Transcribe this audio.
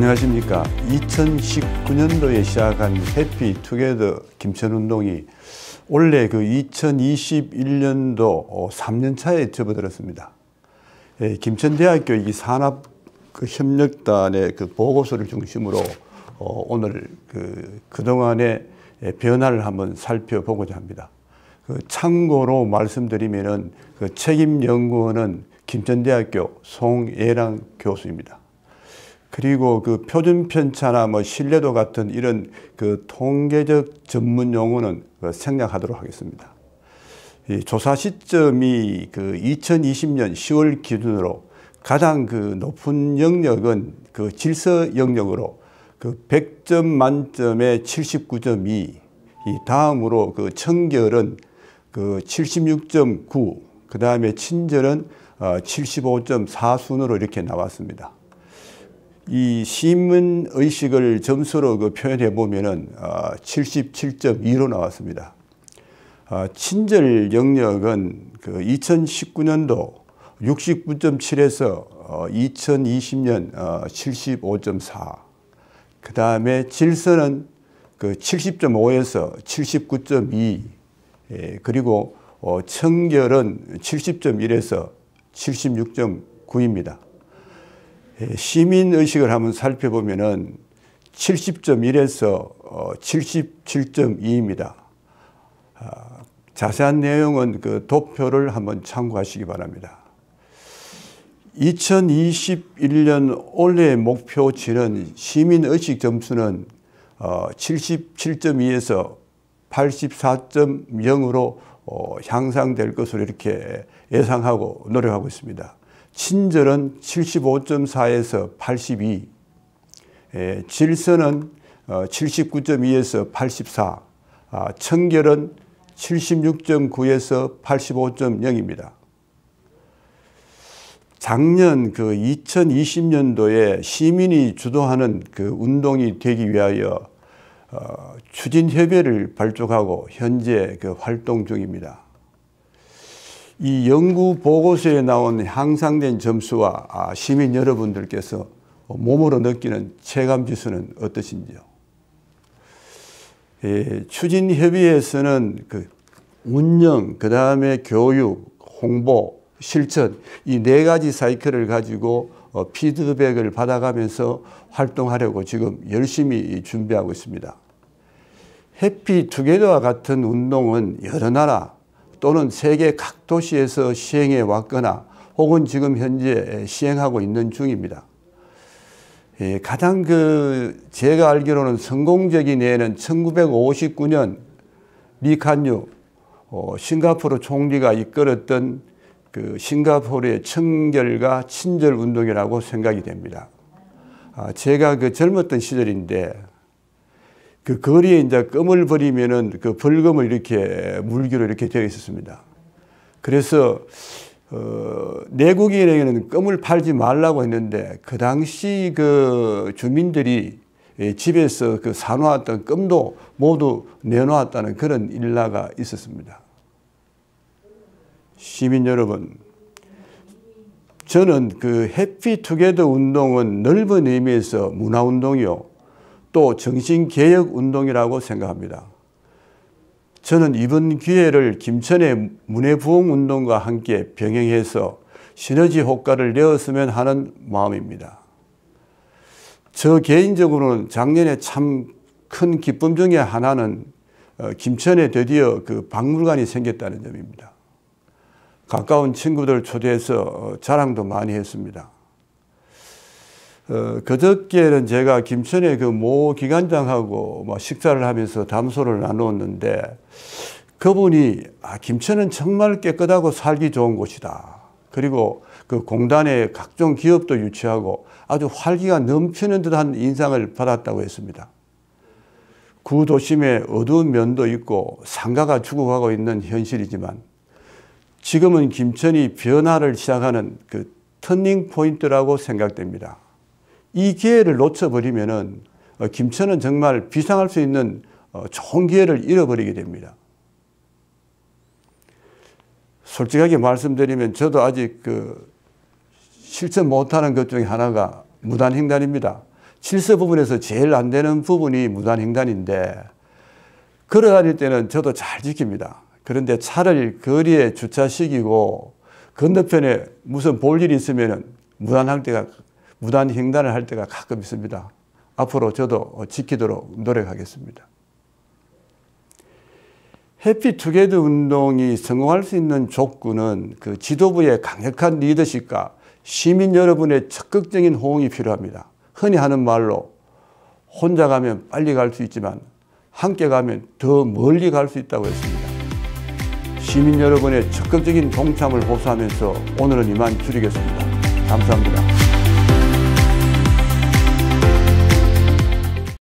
안녕하십니까. 2019년도에 시작한 해피 투게더 김천 운동이 올해 그 2021년도 3년 어, 차에 접어들었습니다. 예, 김천대학교 이 산업 그 협력단의 그 보고서를 중심으로 어, 오늘 그 그동안의 예, 변화를 한번 살펴보고자 합니다. 그 참고로 말씀드리면은 그 책임 연구원은 김천대학교 송예랑 교수입니다. 그리고 그 표준 편차나 뭐 신뢰도 같은 이런 그 통계적 전문 용어는 그 생략하도록 하겠습니다. 조사 시점이 그 2020년 10월 기준으로 가장 그 높은 영역은 그 질서 영역으로 그 100점 만점에 79.2, 이 다음으로 그 청결은 그 76.9, 그 다음에 친절은 75.4 어, 순으로 이렇게 나왔습니다. 이 신문 의식을 점수로 그 표현해 보면은 77.2로 아, 나왔습니다. 아, 친절 영역은 그 2019년도 69.7에서 2020년 75.4. 그 다음에 질서는 그 70.5에서 79.2. 예, 그리고 어, 청결은 70.1에서 76.9입니다. 예, 시민 의식을 한번 살펴보면은 70.1에서 77.2입니다. 어, 아, 자세한 내용은 그 도표를 한번 참고하시기 바랍니다. 2021년 올해 목표치는 시민의식 점수는 77.2에서 어, 84.0으로 어, 향상될 것으로 이렇게 예상하고 노력하고 있습니다. 친절은 75.4에서 82, 에, 질서는 79.2에서 어, 84, 아, 청결은 76.9에서 85.0입니다. 작년 그 2020년도에 시민이 주도하는 그 운동이 되기 위하여 어, 추진협의를 발족하고 현재 그 활동 중입니다. 이 연구 보고서에 나온 향상된 점수와 아, 시민 여러분들께서 몸으로 느끼는 체감 지수는 어떠신지요? 예, 추진 협의회에서는 그 운영, 그 다음에 교육, 홍보, 실천 이 네 가지 사이클을 가지고 어, 피드백을 받아가면서 활동하려고 지금 열심히 준비하고 있습니다. 해피투게더와 같은 운동은 여러 나라 또는 세계 각 도시에서 시행해 왔거나 혹은 지금 현재 시행하고 있는 중입니다. 예, 가장 그 제가 알기로는 성공적인 예는 1959년 리칸유 싱가포르 총리가 이끌었던 그 싱가포르의 청결과 친절 운동이라고 생각이 됩니다. 아, 제가 그 젊었던 시절인데 그 거리에 이제 껌을 버리면은 그 벌금을 이렇게 물기로 이렇게 되어 있었습니다. 그래서 어, 내국인에게는 껌을 팔지 말라고 했는데 그 당시 그 주민들이 예, 집에서 그 사놓았던 껌도 모두 내놓았다는 그런 일화가 있었습니다. 시민 여러분, 저는 그 해피투게더 운동은 넓은 의미에서 문화운동이요. 또 정신개혁 운동이라고 생각합니다. 저는 이번 기회를 김천의 문해부흥 운동과 함께 병행해서 시너지 효과를 내었으면 하는 마음입니다. 저 개인적으로는 작년에 참 큰 기쁨 중에 하나는 어, 김천에 드디어 그 박물관이 생겼다는 점입니다. 가까운 친구들 초대해서 어, 자랑도 많이 했습니다. 어, 그저께는 제가 김천의 그 모 기관장하고 뭐 식사를 하면서 담소를 나누었는데 그분이 아, 김천은 정말 깨끗하고 살기 좋은 곳이다. 그리고 그 공단에 각종 기업도 유치하고 아주 활기가 넘치는 듯한 인상을 받았다고 했습니다. 구도심에 어두운 면도 있고 상가가 죽어가고 있는 현실이지만 지금은 김천이 변화를 시작하는 그 터닝 포인트라고 생각됩니다. 이 기회를 놓쳐버리면은 어, 김천은 정말 비상할 수 있는 어, 좋은 기회를 잃어버리게 됩니다. 솔직하게 말씀드리면 저도 아직 그 실천 못하는 것 중에 하나가 무단횡단입니다. 질서 부분에서 제일 안 되는 부분이 무단횡단인데 걸어다닐 때는 저도 잘 지킵니다. 그런데 차를 거리에 주차시키고 건너편에 무슨 볼일이 있으면 무단횡단가 무단 횡단을 할 때가 가끔 있습니다. 앞으로 저도 지키도록 노력하겠습니다. 해피투게더 운동이 성공할 수 있는 조건은 그 지도부의 강력한 리더십과 시민 여러분의 적극적인 호응이 필요합니다. 흔히 하는 말로 혼자 가면 빨리 갈 수 있지만 함께 가면 더 멀리 갈 수 있다고 했습니다. 시민 여러분의 적극적인 동참을 호소하면서 오늘은 이만 줄이겠습니다. 감사합니다.